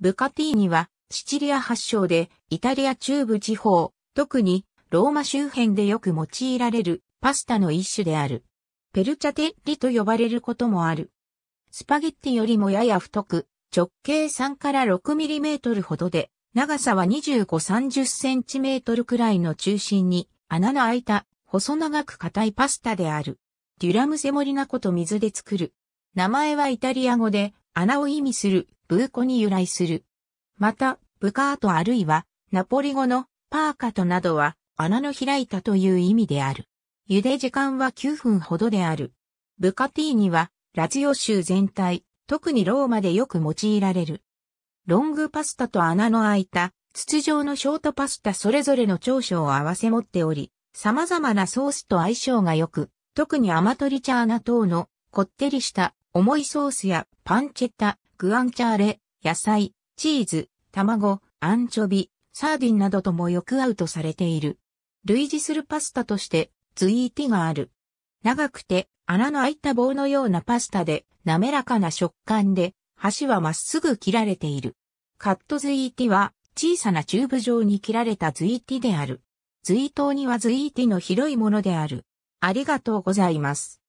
ブカティーニはシチリア発祥でイタリア中部地方、特にローマ周辺でよく用いられるパスタの一種である。ペルチャテッリと呼ばれることもある。スパゲッティよりもやや太く、直径3から6ミリメートルほどで、長さは25、30センチメートルくらいの中心に穴の開いた細長く硬いパスタである。デュラムセモリナこと水で作る。名前はイタリア語で穴を意味するブーコに由来する。また、ブカートあるいは、ナポリ語のパーカトなどは、穴の開いたという意味である。茹で時間は9分ほどである。ブカティーニは、ラツヨ州全体、特にローマでよく用いられる。ロングパスタと穴の開いた、筒状のショートパスタそれぞれの長所を合わせ持っており、様々なソースと相性が良く、特にアマトリチャーナ等のこってりした重いソースやパンチェッタ、グアンチャーレ、野菜、チーズ、卵、アンチョビ、サーディンなどともよくアウトされている。類似するパスタとして、ツイーティがある。長くて穴の開いた棒のようなパスタで滑らかな食感で端はまっすぐ切られている。カットズイーティは小さなチューブ状に切られたズイーティである。ズイ島にはズイーティの広いものである。ありがとうございます。